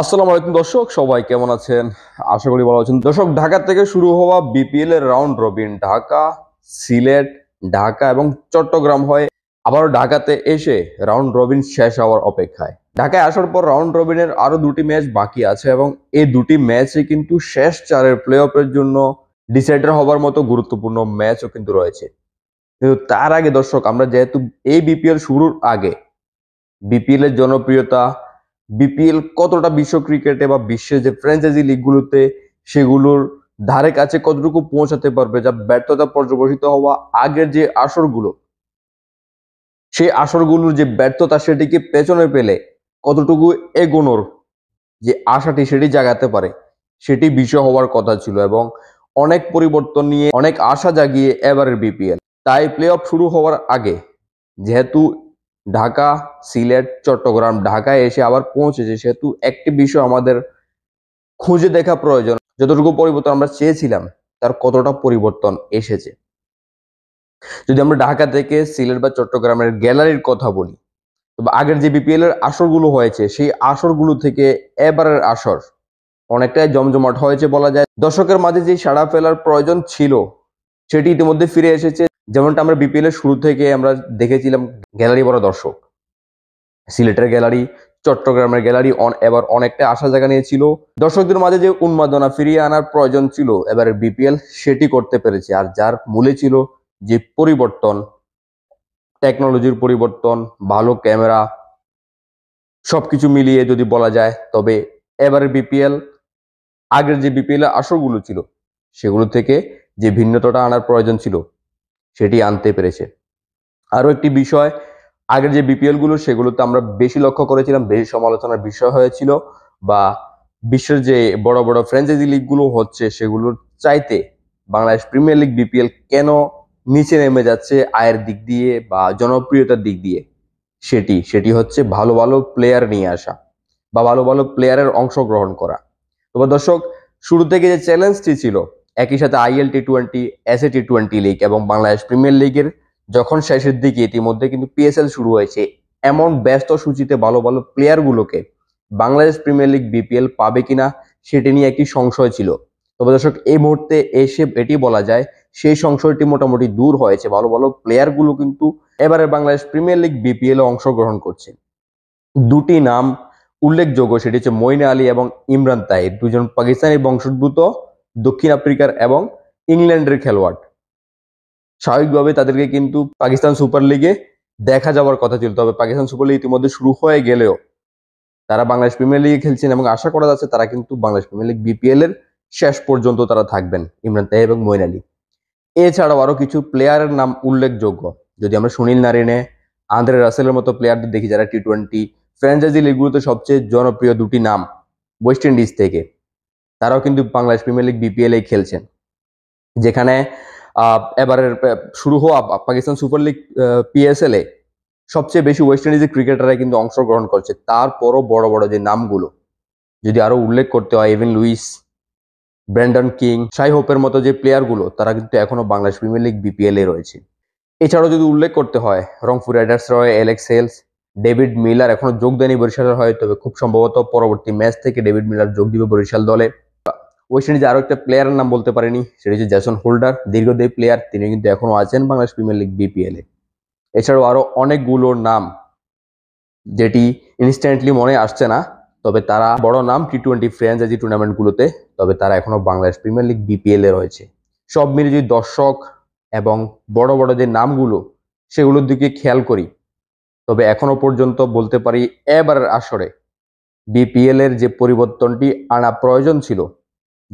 আসসালামু আলাইকুম দর্শক সবাই কেমন আছেন আশা করি ভালো আছেন দর্শক ঢাকা থেকে শুরু হওয়া বিপিএল এর রাউন্ড রবিন ঢাকা সিলেট ঢাকা এবং চট্টগ্রাম হয়ে আবারও ঢাকাতে এসে রাউন্ড রবিন শেষ হওয়ার অপেক্ষায় ঢাকায় আসার পর রাউন্ড রবিনের আরও দুটি ম্যাচ বাকি আছে এবং এই দুটি ম্যাচে কিন্তু শেষ চারের প্লে অফের জন্য ডিসাইডার হবার মতো গুরুত্বপূর্ণ ম্যাচও কিন্তু রয়েছে কিন্তু তার আগে দর্শক আমরা যেহেতু এই বিপিএল শুরুর আগে বিপিএল এর জনপ্রিয়তা বিপিএল কতটা বিশ্ব ক্রিকেটে বা বিশ্বের যে ফ্র্যাঞ্চাইজি লিগগুলোতে সেগুলোর ধারে কাছে কতটুকু পৌঁছাতে পারবে যা ব্যর্থতা পর্যবেসিত হওয়া আগের যে আসরগুলো সেই আসরগুলোর যে ব্যর্থতা সেটিকে পেছনে পেলে কতটুকু এগোনোর যে আশাটি সেটি জাগাতে পারে সেটি বিষয় হওয়ার কথা ছিল এবং অনেক পরিবর্তন নিয়ে অনেক আশা জাগিয়ে এবারের বিপিএল তাই প্লে অফ শুরু হওয়ার আগে যেহেতু ঢাকা সিলেট চট্টগ্রাম ঢাকায় এসে আবার পৌঁছেছে সেহেতু একটি বিষয় আমাদের খুঁজে দেখা প্রয়োজন যতটুকু পরিবর্তন আমরা চেয়েছিলাম তার কতটা পরিবর্তন এসেছে যদি আমরা ঢাকা থেকে সিলেট বা চট্টগ্রামের গ্যালারির কথা বলি তবে আগের যে বিপিএল এর আসরগুলো হয়েছে সেই আসরগুলো থেকে এবারের আসর অনেকটাই জমজমাট হয়েছে বলা যায় দর্শকের মাঝে যে সাড়া ফেলার প্রয়োজন ছিল সেটি ইতিমধ্যে ফিরে এসেছে যেমনটা আমরা বিপিএল এর শুরু থেকে আমরা দেখেছিলাম গ্যালারি বড় দর্শক সিলেটের গ্যালারি চট্টগ্রামের গ্যালারি এবার অনেকটা আশা জায়গা নিয়েছিল দর্শকদের মাঝে যে উন্মাদনা ফিরিয়ে আনার প্রয়োজন ছিল এবারে বিপিএল সেটি করতে পেরেছে আর যার মূলে ছিল যে পরিবর্তন টেকনোলজির পরিবর্তন ভালো ক্যামেরা সবকিছু মিলিয়ে যদি বলা যায় তবে এবারে বিপিএল আগের যে বিপিএল আসরগুলো ছিল সেগুলো থেকে যে ভিন্নতাটা আনার প্রয়োজন ছিল সেটি আনতে পেরেছে আরও একটি বিষয় আগের যে বিপিএলগুলো সেগুলোতে আমরা বেশি লক্ষ্য করেছিলাম বেশি সমালোচনার বিষয় হয়েছিল বা বিশ্বের যে বড় বড় ফ্র্যাঞ্চাইজি লিগগুলো হচ্ছে সেগুলোর চাইতে বাংলাদেশ প্রিমিয়ার লিগ বিপিএল কেন নিচে নেমে যাচ্ছে আয়ের দিক দিয়ে বা জনপ্রিয়তার দিক দিয়ে সেটি সেটি হচ্ছে ভালো ভালো প্লেয়ার নিয়ে আসা বা ভালো ভালো প্লেয়ারের অংশগ্রহণ করা তোমার দর্শক শুরু থেকে যে চ্যালেঞ্জটি ছিল একই সাথে IL T twenty SA T twenty league এবং বাংলাদেশ প্রিমিয়ার লিগের যখন শেষের দিকে ইতিমধ্যে কিন্তু পিএসএল শুরু হয়েছে এমন ব্যস্ত সূচিতে ভালো ভালো প্লেয়ারগুলোকে বাংলাদেশ প্রিমিয়ার লিগ বিপিএল পাবে কিনা সেটি নিয়ে একটি সংশয় ছিল তবে দর্শক এই মুহূর্তে এসে এটি বলা যায় সেই সংশয়টি মোটামুটি দূর হয়েছে ভালো ভালো প্লেয়ারগুলো কিন্তু এবারে বাংলাদেশ প্রিমিয়ার লিগ বিপিএলে অংশগ্রহণ করছে দুটি নাম উল্লেখযোগ্য সেটি হচ্ছে মইনা আলী এবং ইমরান তাহির দুজন পাকিস্তানি বংশোদ্ভূত দক্ষিণ আফ্রিকার এবং ইংল্যান্ডের খেলোয়াড় স্বাভাবিকভাবে তাদেরকে কিন্তু পাকিস্তান সুপার লিগে দেখা যাওয়ার কথা ছিল তবে পাকিস্তান সুপার লিগ ইতিমধ্যে শুরু হয়ে গেলেও তারা বাংলাদেশ প্রিমিয়ার লিগে খেলছেন এবং আশা করা যাচ্ছে তারা কিন্তু বাংলাদেশ প্রিমিয়ার লিগ বিপিএল এর শেষ পর্যন্ত তারা থাকবেন ইমরান তাহ এবং মইন আলী এছাড়াও আরও কিছু প্লেয়ারের নাম উল্লেখযোগ্য যদি আমরা সুনীল নারিনে আন্দ্রে রাসেলের মতো প্লেয়ারদের দেখি যারা টি টোয়েন্টি ফ্র্যাঞ্চাইজি লিগগুলোতে সবচেয়ে জনপ্রিয় দুটি নাম ওয়েস্ট ইন্ডিজ থেকে তারাও কিন্তু বাংলাদেশ প্রিমিয়ার লিগ বিপিএলে খেলছেন যেখানে এবারের শুরু হওয়া পাকিস্তান সুপার লিগ এ সবচেয়ে বেশি ওয়েস্ট ইন্ডিজের ক্রিকেটাররা কিন্তু অংশগ্রহণ করছে তারপরও বড় বড় যে নামগুলো যদি আরও উল্লেখ করতে হয় Evin Lewis Brandon King Shai হোপের মতো যে প্লেয়ারগুলো তারা কিন্তু এখনও বাংলাদেশ প্রিমিয়ার লিগ এ রয়েছে এছাড়াও যদি উল্লেখ করতে হয় Rangpur riders Roy Alex Hales David Miller এখনও যোগ দেয়নি বরিশালের হয় তবে খুব সম্ভবত পরবর্তী ম্যাচ থেকে ডেভিড মিলার যোগ দিবে বরিশাল দলে ওয়েস্ট ইন্ডিজে আরও একটা প্লেয়ারের নাম বলতে পারেনি সেটি হচ্ছে জ্যাসন হোল্ডার দীর্ঘদেহী প্লেয়ার তিনি কিন্তু এখনও আছেন বাংলাদেশ প্রিমিয়ার লিগ বিপিএলে এছাড়াও আরও অনেকগুলো নাম যেটি ইনস্ট্যান্টলি মনে আসছে না তবে তারা বড় নাম টি টোয়েন্টি ফ্র্যাঞ্চাইজি টুর্নামেন্টগুলোতে তবে তারা এখনও বাংলাদেশ প্রিমিয়ার লিগ বিপিএলে রয়েছে সব মিলে যদি দর্শক এবং বড় বড় যে নামগুলো সেগুলোর দিকে খেয়াল করি তবে এখনো পর্যন্ত বলতে পারি এবারের আসরে বিপিএলের যে পরিবর্তনটি আনা প্রয়োজন ছিল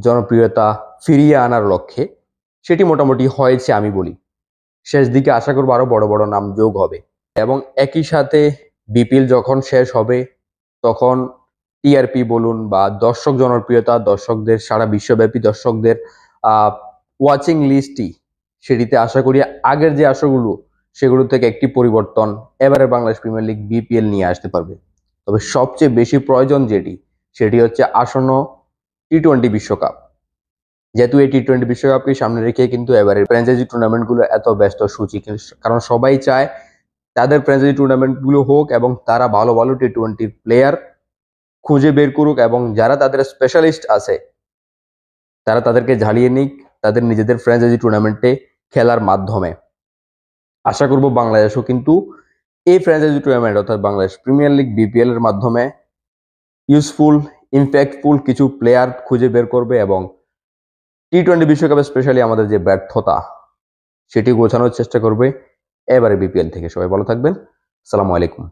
জনপ্রিয়তা ফিরিয়ে আনার লক্ষ্যে সেটি মোটামুটি হয়েছে আমি বলি শেষ দিকে আশা করবো আরও বড় বড় নাম যোগ হবে এবং একই সাথে বিপিএল যখন শেষ হবে তখন টিআরপি বলুন বা দর্শক জনপ্রিয়তা দর্শকদের সারা বিশ্বব্যাপী দর্শকদের ওয়াচিং লিস্টটি সেটিতে আশা করি আগের যে আশাগুলো সেগুলো থেকে একটি পরিবর্তন এবারে বাংলাদেশ প্রিমিয়ার লিগ বিপিএল নিয়ে আসতে পারবে তবে সবচেয়ে বেশি প্রয়োজন যেটি সেটি হচ্ছে আসন্ন টি টোয়েন্টি বিশ্বকাপ যেহেতু এই টি টোয়েন্টি বিশ্বকাপকে সামনে রেখে কিন্তু এবারের ফ্র্যাঞ্চাইজি টুর্নামেন্টগুলো এত ব্যস্ত সূচি কারণ সবাই চায় তাদের ফ্র্যাঞ্চাইজি টুর্নামেন্টগুলো হোক এবং তারা ভালো ভালো টি টোয়েন্টি প্লেয়ার খুঁজে বের করুক এবং যারা তাদের স্পেশালিস্ট আছে তারা তাদেরকে ঝালিয়ে নিক তাদের নিজেদের ফ্র্যাঞ্চাইজি টুর্নামেন্টে খেলার মাধ্যমে আশা করব বাংলাদেশও কিন্তু এই ফ্র্যাঞ্চাইজি টুর্নামেন্ট অর্থাৎ বাংলাদেশ প্রিমিয়ার লিগ বিপিএল এর মাধ্যমে ইউজফুল ইম্প্যাক্টফুল কিছু প্লেয়ার খুঁজে বের করবে এবং টি টোয়েন্টি বিশ্বকাপে স্পেশালি আমাদের যে ব্যর্থতা সেটি গোছানোর চেষ্টা করবে এবারে বিপিএল থেকে সবাই ভালো থাকবেন সালামু আলাইকুম